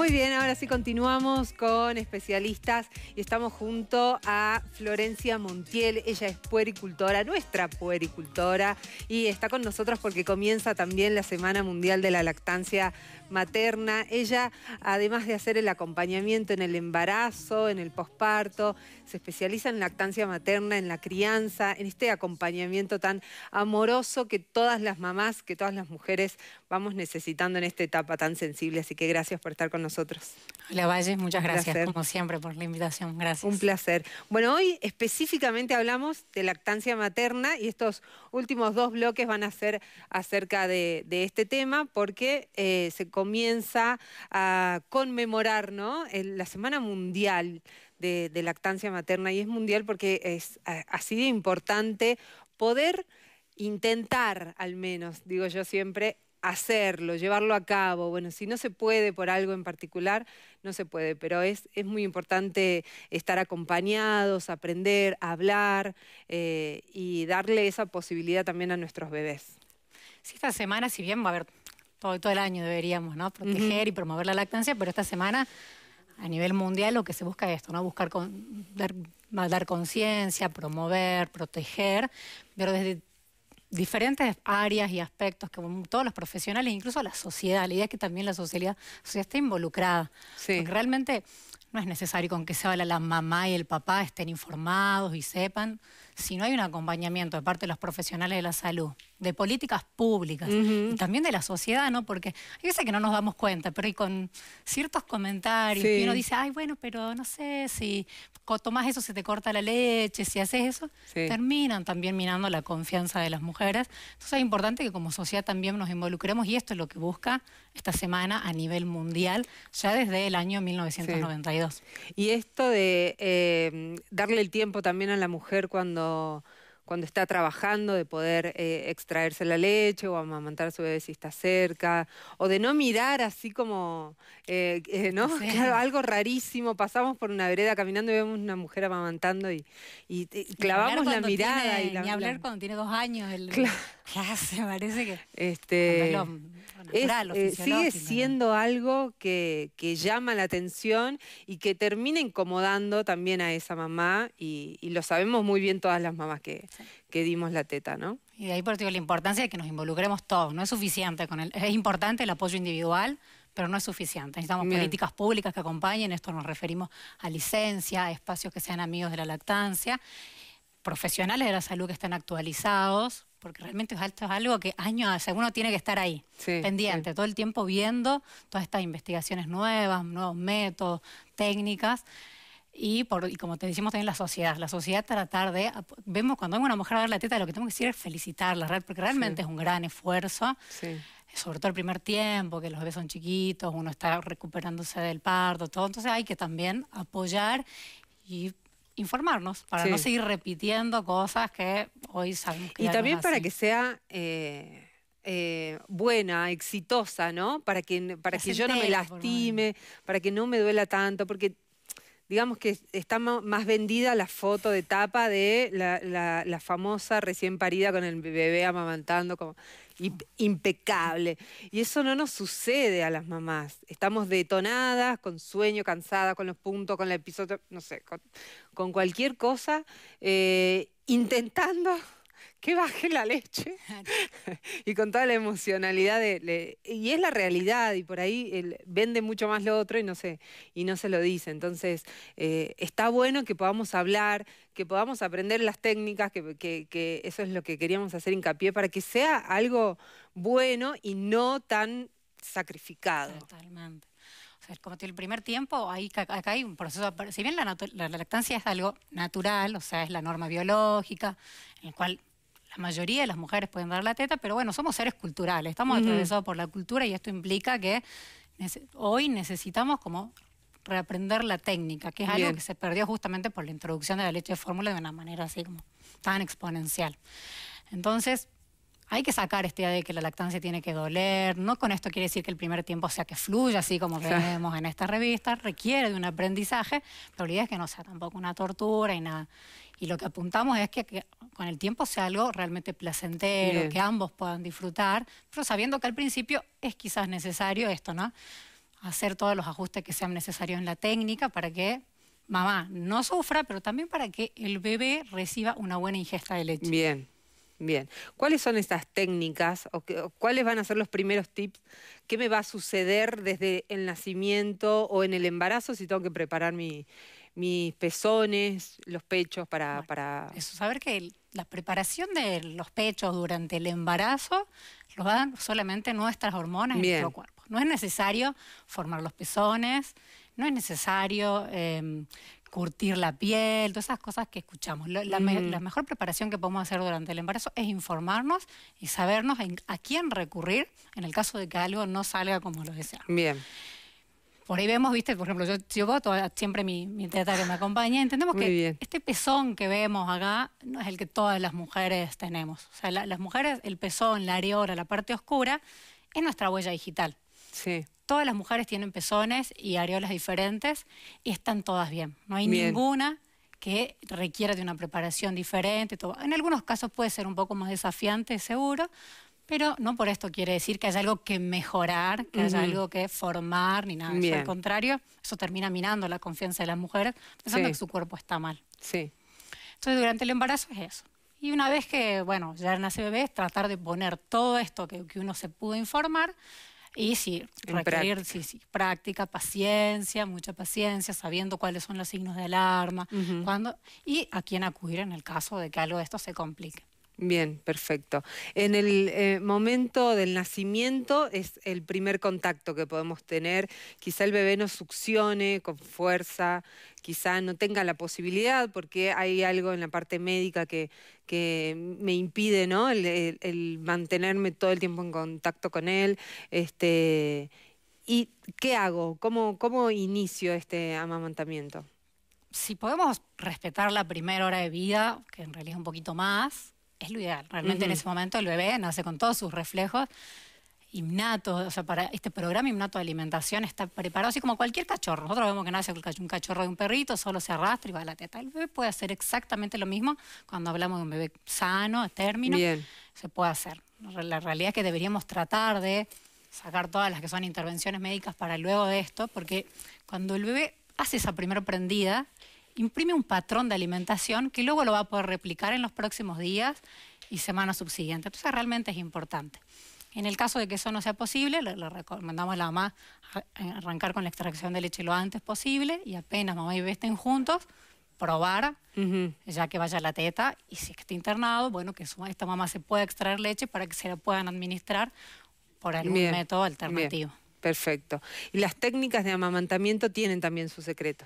Muy bien, ahora sí continuamos con especialistas y estamos junto a Florencia Montiel. Ella es puericultora, nuestra puericultora, y está con nosotros porque comienza también la Semana Mundial de la Lactancia Materna. Ella, además de hacer el acompañamiento en el embarazo, en el posparto, se especializa en lactancia materna, en la crianza, en este acompañamiento tan amoroso que todas las mamás, que todas las mujeres vamos necesitando en esta etapa tan sensible. Así que gracias por estar con nosotros nosotros. La Valle, muchas gracias, como siempre, por la invitación. Gracias. Un placer. Bueno, hoy específicamente hablamos de lactancia materna y estos últimos dos bloques van a ser acerca de, este tema porque eh, se comienza a conmemorar ¿no? la Semana Mundial de, lactancia materna y es mundial porque es así de importante poder intentar, al menos, digo yo siempre, hacerlo, llevarlo a cabo. Bueno, si no se puede por algo en particular, no se puede, pero es, es muy importante estar acompañados, aprender, hablar eh, y darle esa posibilidad también a nuestros bebés. Sí, esta semana, si bien va a haber todo, el año deberíamos ¿no? proteger y promover la lactancia, pero esta semana a nivel mundial lo que se busca es esto, ¿no? buscar con, dar, dar conciencia, promover, proteger, pero desde diferentes áreas y aspectos que todos los profesionales, incluso la sociedad, la idea es que también la sociedad, esté involucrada. realmente no es necesario con que se habla la mamá y el papá estén informados y sepan, si no hay un acompañamiento de parte de los profesionales de la salud, de políticas públicas y también de la sociedad, ¿no? Porque hay veces que no nos damos cuenta, pero hay con ciertos comentarios uno dice, ay, bueno, pero no sé, si tomás eso se te corta la leche, si haces eso, terminan también minando la confianza de las mujeres. Entonces es importante que como sociedad también nos involucremos y esto es lo que busca esta semana a nivel mundial, ya desde el año 1992. Y esto de eh, darle el tiempo también a la mujer cuando cuando, está trabajando, de poder eh, extraerse la leche o amamantar a su bebé si está cerca, o de no mirar así como, eh, eh, ¿no? algo rarísimo, pasamos por una vereda caminando y vemos una mujer amamantando y, y, clavamos la mirada. y ni hablar cuando tiene dos años, el, claro. se parece que... Este, eh, sigue siendo algo que, llama la atención y que termina incomodando también a esa mamá y, lo sabemos muy bien todas las mamás que, dimos la teta, ¿no? Y de ahí por digo, la importancia de que nos involucremos todos, no es suficiente con el, es importante el apoyo individual, pero no es suficiente. Necesitamos políticas públicas que acompañen, esto nos referimos a licencia, a espacios que sean amigos de la lactancia, profesionales de la salud que estén actualizados, porque realmente esto es algo que años, hace... uno tiene que estar ahí, pendiente, todo el tiempo viendo todas estas investigaciones nuevas, nuevos métodos, técnicas. Y, por, como te decimos también la sociedad, la sociedad tratar de, vemos cuando hay una mujer a dar la teta, lo que tengo que decir es felicitarla, porque realmente es un gran esfuerzo, sobre todo el primer tiempo, que los bebés son chiquitos, uno está recuperándose del parto, todo, entonces hay que también apoyar y informarnos para no seguir repitiendo cosas que y también para que sea... Eh, eh, buena, exitosa, ¿no? Para que, para que yo no me lastime, para que no me duela tanto, porque digamos que está más vendida la foto de tapa de la, famosa recién parida con el bebé amamantando, como impecable. Y eso no nos sucede a las mamás. Estamos detonadas, con sueño, cansada con los puntos, con el episodio, no sé, con, cualquier cosa. Eh, intentando que baje la leche y con toda la emocionalidad y es la realidad y por ahí vende mucho más lo otro y no se y no se lo dice entonces eh, está bueno que podamos hablar que podamos aprender las técnicas que, que eso es lo que queríamos hacer hincapié para que sea algo bueno y no tan sacrificado totalmente sea, como el primer tiempo, acá hay un proceso, si bien la, lactancia es algo natural, o sea, es la norma biológica, en el cual la mayoría de las mujeres pueden dar la teta, pero bueno, somos seres culturales, estamos atravesados por la cultura y esto implica que hoy necesitamos como reaprender la técnica, que es algo que se perdió justamente por la introducción de la leche de fórmula de una manera así como tan exponencial. Entonces, hay que sacar esta idea de que la lactancia tiene que doler, no con esto quiere decir que el primer tiempo sea que fluya, así como vemos en esta revista, requiere de un aprendizaje, pero la idea es que no sea tampoco una tortura y nada. Y lo que apuntamos es que, con el tiempo sea algo realmente placentero, que ambos puedan disfrutar, pero sabiendo que al principio es quizás necesario esto, ¿no? Hacer todos los ajustes que sean necesarios en la técnica para que mamá no sufra, pero también para que el bebé reciba una buena ingesta de leche. Bien. Bien, ¿cuáles son estas técnicas o, cuáles van a ser los primeros tips? ¿Qué me va a suceder desde el nacimiento o en el embarazo si tengo que preparar mi, mis pezones, los pechos para, para... Eso, saber que la preparación de los pechos durante el embarazo los dan solamente nuestras hormonas en nuestro cuerpo. No es necesario formar los pezones, no es necesario em, curtir la piel, todas esas cosas que escuchamos. La, mejor preparación que podemos hacer durante el embarazo es informarnos y sabernos a quién recurrir en el caso de que algo no salga como lo deseamos. Bien. Por ahí vemos, viste, por ejemplo, yo, siempre mi, mi que me acompaña, entendemos que este pezón que vemos acá no es el que todas las mujeres tenemos. O sea, las mujeres, el pezón, la areola, la parte oscura, es nuestra huella digital. Sí. Todas las mujeres tienen pezones y areolas diferentes y están todas bien. No hay ninguna que requiera de una preparación diferente. En algunos casos puede ser un poco más desafiante, seguro, pero no por esto quiere decir que haya algo que mejorar, que haya algo que formar, ni nada. al contrario, eso termina minando la confianza de las mujeres, pensando que su cuerpo está mal. Sí. Entonces, durante el embarazo es eso. Y una vez que, bueno, ya nace bebé, es tratar de poner todo esto que, que uno se pudo informar y sí, requerir práctica, paciencia, mucha paciencia, sabiendo cuáles son los signos de alarma, y a quién acudir en el caso de que algo de esto se complique. Bien, perfecto. En el eh, momento del nacimiento es el primer contacto que podemos tener. Quizá el bebé no succione con fuerza, quizá no tenga la posibilidad porque hay algo en la parte médica que, me impide ¿no? el, mantenerme todo el tiempo en contacto con él. Este, ¿Y qué hago? ¿Cómo, ¿Cómo inicio este amamantamiento? Si podemos respetar la primera hora de vida, que en realidad es un poquito más, es lo ideal. Realmente en ese momento el bebé nace con todos sus reflejos innatos, o sea, para este programa innato de alimentación está preparado así como cualquier cachorro. Nosotros vemos que nace un cachorro de un perrito, solo se arrastra y va a la teta. El bebé puede hacer exactamente lo mismo cuando hablamos de un bebé sano, término. Se puede hacer. La realidad es que deberíamos tratar de sacar todas las que son intervenciones médicas para luego de esto, porque cuando el bebé hace esa primera prendida, imprime un patrón de alimentación que luego lo va a poder replicar en los próximos días y semanas subsiguientes. Entonces realmente es importante. En el caso de que eso no sea posible, le, recomendamos a la mamá arrancar con la extracción de leche lo antes posible y apenas mamá y bebé estén juntos, probar, ya que vaya la teta, y si está internado, bueno, que esta mamá se pueda extraer leche para que se la puedan administrar por algún método alternativo. perfecto. ¿Y las técnicas de amamantamiento tienen también su secreto?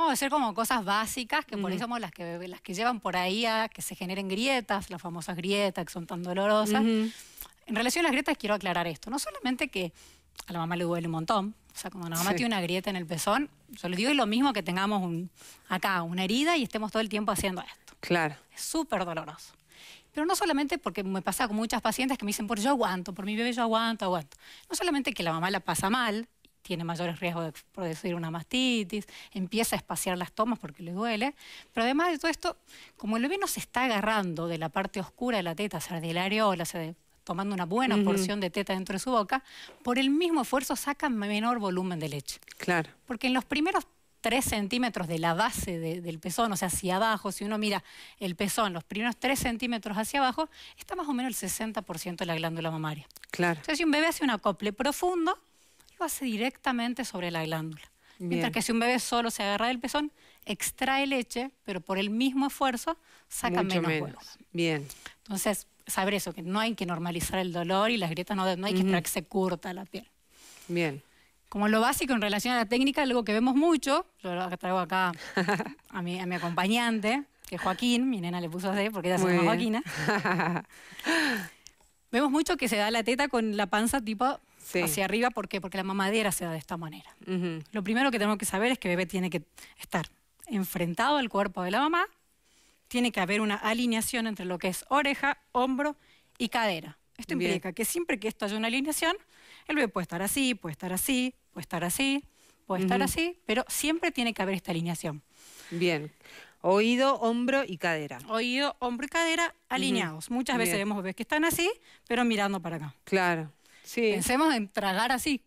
Vamos a hacer como cosas básicas, que por eso somos las que, las que llevan por ahí a que se generen grietas, las famosas grietas que son tan dolorosas. En relación a las grietas quiero aclarar esto. No solamente que a la mamá le duele un montón, o sea, cuando la mamá tiene una grieta en el pezón, yo le digo es lo mismo que tengamos un, acá una herida y estemos todo el tiempo haciendo esto. Claro. Es súper doloroso. Pero no solamente porque me pasa con muchas pacientes que me dicen, por yo aguanto, por mi bebé yo aguanto, aguanto. No solamente que la mamá la pasa mal, tiene mayores riesgos de producir una mastitis, empieza a espaciar las tomas porque le duele. Pero además de todo esto, como el bebé no se está agarrando de la parte oscura de la teta, o sea, de areola, o sea, tomando una buena porción de teta dentro de su boca, por el mismo esfuerzo saca menor volumen de leche. Claro. Porque en los primeros 3 centímetros de la base del pezón, o sea, hacia abajo, si uno mira el pezón, los primeros 3 centímetros hacia abajo, está más o menos el 60% de la glándula mamaria. Claro. Entonces, si un bebé hace un acople profundo, pasa directamente sobre la glándula. Mientras que si un bebé solo se agarra del pezón, extrae leche, pero por el mismo esfuerzo saca menos, Bien. Entonces, saber eso, que no hay que normalizar el dolor y las grietas no, no hay que que se curta la piel. Bien. Como lo básico en relación a la técnica, algo que vemos mucho, yo lo traigo acá a mi, a mi acompañante, que es Joaquín, mi nena le puso así porque ella se llama Joaquina. vemos mucho que se da la teta con la panza tipo hacia arriba. ¿Por qué? Porque la mamadera se da de esta manera. Lo primero que tenemos que saber es que el bebé tiene que estar enfrentado al cuerpo de la mamá. Tiene que haber una alineación entre lo que es oreja, hombro y cadera. Esto implica que siempre que esto haya una alineación, el bebé puede estar así, puede estar así, puede estar así, puede estar así, pero siempre tiene que haber esta alineación. Bien. Oído, hombro y cadera. Oído, hombro y cadera alineados. Muchas veces vemos bebés que están así, pero mirando para acá. Claro. Pensemos en tragar así,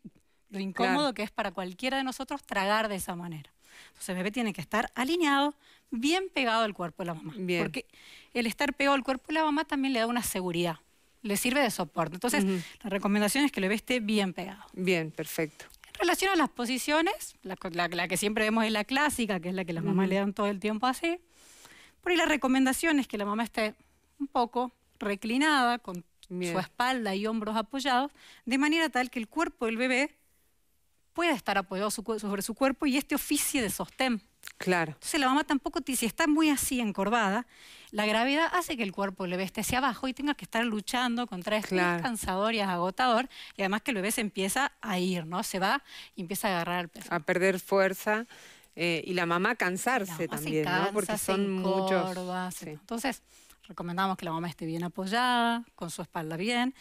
lo incómodo que es para cualquiera de nosotros tragar de esa manera. Entonces el bebé tiene que estar alineado, bien pegado al cuerpo de la mamá. Porque el estar pegado al cuerpo de la mamá también le da una seguridad, le sirve de soporte. Entonces la recomendación es que el bebé esté bien pegado. Bien, perfecto. En relación a las posiciones, la, que siempre vemos es la clásica, que es la que las mamás le dan todo el tiempo así. Por ahí la recomendación es que la mamá esté un poco reclinada, con su espalda y hombros apoyados, de manera tal que el cuerpo del bebé pueda estar apoyado sobre su cuerpo y este oficie de sostén. Claro. Entonces la mamá tampoco, si está muy así encorvada, la gravedad hace que el cuerpo del bebé esté hacia abajo y tenga que estar luchando contra esto, es cansador y es agotador, y además que el bebé se empieza a ir, ¿no? Se va y empieza a agarrar A perder fuerza. Eh, y la mamá a cansarse también, ¿no? Porque son se muchos. Entonces, Recomendamos que la mamá esté bien apoyada, con su espalda bien,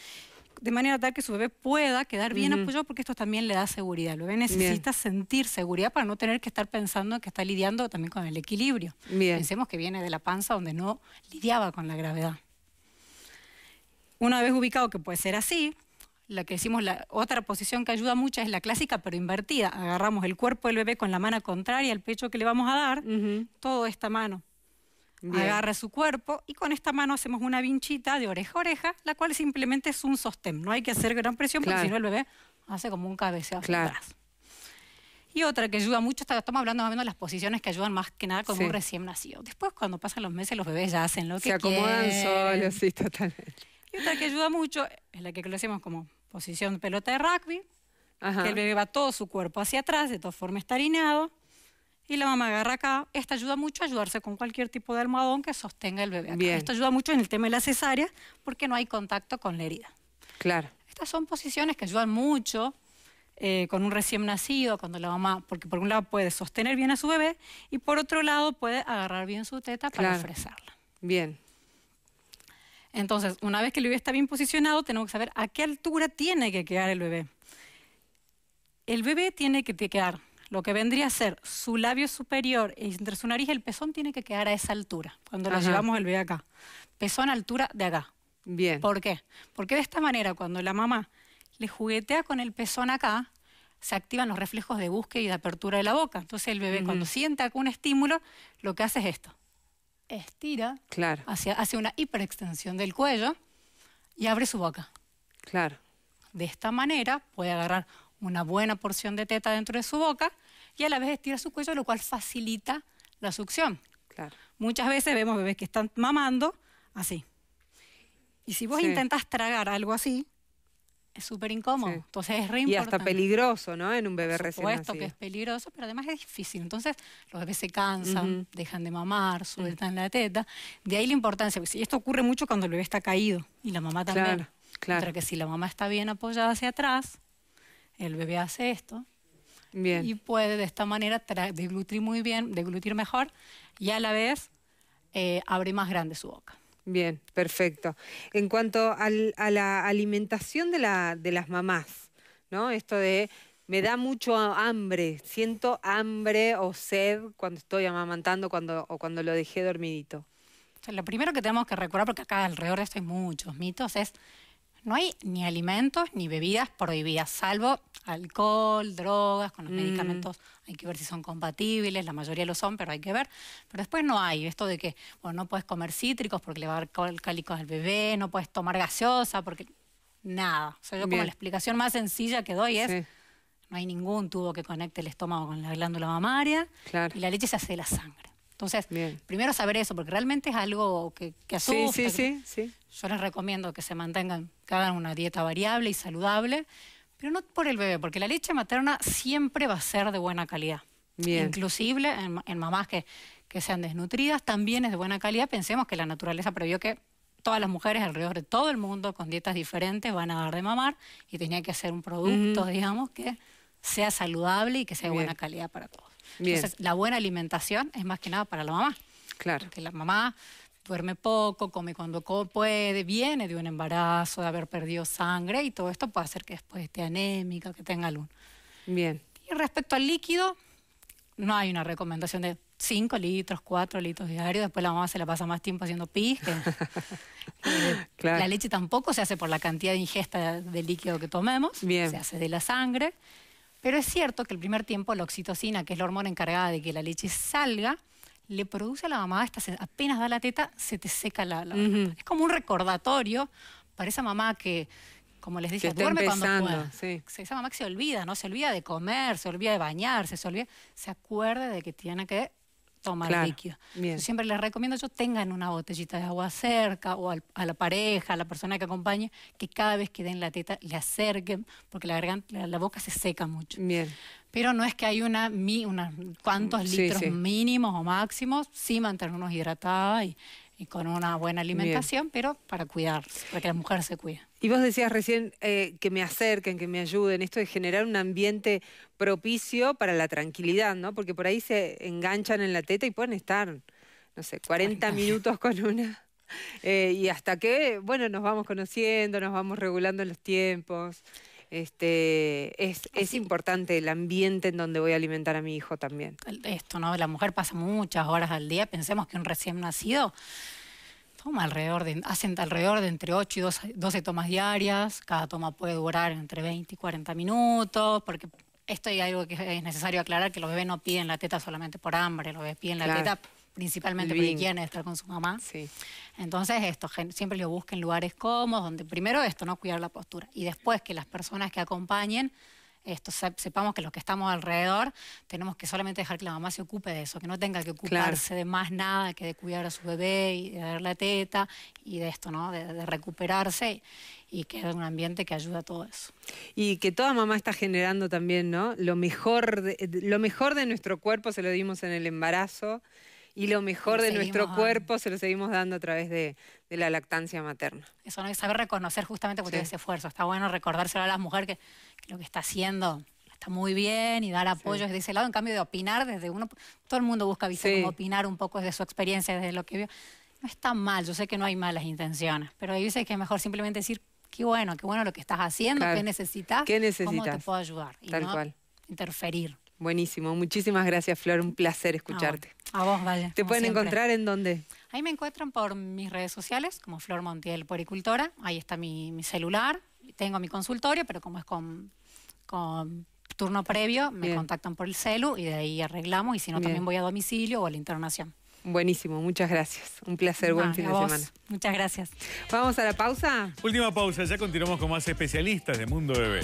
de manera tal que su bebé pueda quedar bien apoyado, porque esto también le da seguridad. El bebé necesita sentir seguridad para no tener que estar pensando que está lidiando también con el equilibrio. Pensemos que viene de la panza donde no lidiaba con la gravedad. Una vez ubicado que puede ser así, la que decimos la otra posición que ayuda mucho es la clásica pero invertida. Agarramos el cuerpo del bebé con la mano contraria al pecho que le vamos a dar, toda esta mano agarra su cuerpo y con esta mano hacemos una vinchita de oreja a oreja, la cual simplemente es un sostén. No hay que hacer gran presión porque si no el bebé hace como un cabeceo hacia atrás. Y otra que ayuda mucho, estamos hablando más o menos de las posiciones que ayudan más que nada con un recién nacido. Después, cuando pasan los meses, los bebés ya hacen lo que que Se acomodan solos, sí, totalmente. Y otra que ayuda mucho es la que conocemos como posición pelota de rugby, que el bebé va todo su cuerpo hacia atrás, de todas formas está y la mamá agarra acá. Esta ayuda mucho a ayudarse con cualquier tipo de almohadón que sostenga el bebé. Esto ayuda mucho en el tema de la cesárea porque no hay contacto con la herida. Claro. Estas son posiciones que ayudan mucho eh, con un recién nacido, cuando la mamá, porque por un lado puede sostener bien a su bebé y por otro lado puede agarrar bien su teta para ofrecerla. Bien. Entonces, una vez que el bebé está bien posicionado, tenemos que saber a qué altura tiene que quedar el bebé. El bebé tiene que quedar lo que vendría a ser su labio superior entre su nariz, el pezón tiene que quedar a esa altura, cuando lo llevamos el bebé acá. Pezón a altura de acá. Bien. ¿Por qué? Porque de esta manera, cuando la mamá le juguetea con el pezón acá, se activan los reflejos de búsqueda y de apertura de la boca. Entonces el bebé cuando sienta un estímulo, lo que hace es esto. Estira hacia, hace una hiperextensión del cuello y abre su boca. Claro. De esta manera puede agarrar una buena porción de teta dentro de su boca y a la vez estira su cuello, lo cual facilita la succión. Muchas veces vemos bebés que están mamando así. Y si vos intentas tragar algo así, es súper incómodo. Entonces es re importante. Y hasta peligroso, ¿no? En un bebé Por recién nacido. que es peligroso, pero además es difícil. Entonces los bebés se cansan, dejan de mamar, sueltan mm. la teta. De ahí la importancia. y esto ocurre mucho cuando el bebé está caído y la mamá también. Claro, que si la mamá está bien apoyada hacia atrás, el bebé hace esto. Bien. Y puede de esta manera deglutir muy bien, deglutir mejor y a la vez eh, abre más grande su boca. Bien, perfecto. En cuanto a la alimentación de, las mamás, ¿no? Esto de me da mucho hambre, siento hambre o sed cuando estoy amamantando cuando, o cuando lo dejé dormidito. lo primero que tenemos que recordar, porque acá alrededor de esto hay muchos mitos, es no hay ni alimentos ni bebidas prohibidas, salvo alcohol, drogas, con los mm. medicamentos hay que ver si son compatibles, la mayoría lo son, pero hay que ver. Pero después no hay esto de que, bueno, no puedes comer cítricos porque le va a dar cálicos al bebé, no puedes tomar gaseosa porque nada. O como la explicación más sencilla que doy es, no hay ningún tubo que conecte el estómago con la glándula mamaria y la leche se hace de la sangre. Entonces, primero saber eso, porque realmente es algo que, que Sí, sí, sí, Yo les recomiendo que se mantengan, que hagan una dieta variable y saludable, pero no por el bebé, porque la leche materna siempre va a ser de buena calidad. Inclusive en, mamás que, sean desnutridas, también es de buena calidad. Pensemos que la naturaleza previó que todas las mujeres alrededor de todo el mundo con dietas diferentes van a dar de mamar y tenía que hacer un producto, digamos, que sea saludable y que sea de buena calidad para todos. Entonces, la buena alimentación es más que nada para la mamá. Claro. Porque la mamá duerme poco, come cuando puede, viene de un embarazo, de haber perdido sangre y todo esto puede hacer que después esté anémica, que tenga algún. Bien. Y respecto al líquido, no hay una recomendación de 5 litros, 4 litros diarios, después la mamá se la pasa más tiempo haciendo pis. claro. La leche tampoco se hace por la cantidad de ingesta de líquido que tomemos, se hace de la sangre. Pero es cierto que el primer tiempo la oxitocina, que es la hormona encargada de que la leche salga, le produce a la mamá, esta, apenas da la teta, se te seca la, Es como un recordatorio para esa mamá que, como les decía, duerme cuando pueda. Sí. Esa mamá que se olvida, ¿no? Se olvida de comer, se olvida de bañarse, se olvida, se acuerda de que tiene que tomar líquido. Siempre les recomiendo que tengan una botellita de agua cerca o a la pareja, a la persona que acompañe, que cada vez que den la teta le acerquen, porque la, garganta, la, boca se seca mucho. Pero no es que hay una, una cuantos litros mínimos o máximos, sí mantenernos hidratados y y con una buena alimentación, pero para cuidarse, para que la mujer se cuide. Y vos decías recién eh, que me acerquen, que me ayuden, esto de generar un ambiente propicio para la tranquilidad, ¿no? Porque por ahí se enganchan en la teta y pueden estar, no sé, 40 minutos con una. Eh, y hasta que, bueno, nos vamos conociendo, nos vamos regulando los tiempos este, es, ah, importante el ambiente en donde voy a alimentar a mi hijo también. Esto, ¿no? La mujer pasa muchas horas al día, pensemos que un recién nacido toma alrededor de, hacen alrededor de entre 8 y 12, tomas diarias, cada toma puede durar entre 20 y 40 minutos, porque esto es algo que es necesario aclarar, que los bebés no piden la teta solamente por hambre, los bebés piden la teta principalmente porque quieren estar con su mamá. Entonces, esto, siempre lo busquen lugares cómodos, donde primero esto, no cuidar la postura. Y después que las personas que acompañen, esto, sepamos que los que estamos alrededor tenemos que solamente dejar que la mamá se ocupe de eso, que no tenga que ocuparse de más nada que de cuidar a su bebé y de dar la teta y de esto, ¿no? De, recuperarse y que es un ambiente que ayuda a todo eso. Y que toda mamá está generando también, ¿no? Lo mejor lo mejor de nuestro cuerpo se lo dimos en el embarazo y lo mejor de nuestro cuerpo se lo seguimos dando a través de, la lactancia materna. Eso no es saber reconocer justamente porque ese esfuerzo. Está bueno recordárselo a las mujeres que, lo que está haciendo está muy bien y dar apoyo desde ese lado. En cambio de opinar desde uno, todo el mundo busca opinar un poco desde su experiencia, desde lo que vio. No está mal, yo sé que no hay malas intenciones, pero hay veces que es mejor simplemente decir, qué bueno, qué bueno lo que estás haciendo, qué necesitas, qué necesitas, cómo te puedo ayudar. Y no interferir. Buenísimo, muchísimas gracias Flor, un placer escucharte. A vos, vale. ¿Te pueden encontrar en dónde? Ahí me encuentran por mis redes sociales, como Flor Montiel poricultora. Ahí está mi, mi celular. Tengo mi consultorio, pero como es con, con turno previo, me contactan por el celu y de ahí arreglamos. Y si no, también voy a domicilio o a la internación. Buenísimo, muchas gracias. Un placer, buen fin de semana. Muchas gracias. Vamos a la pausa. Última pausa, ya continuamos con más especialistas de Mundo Bebé.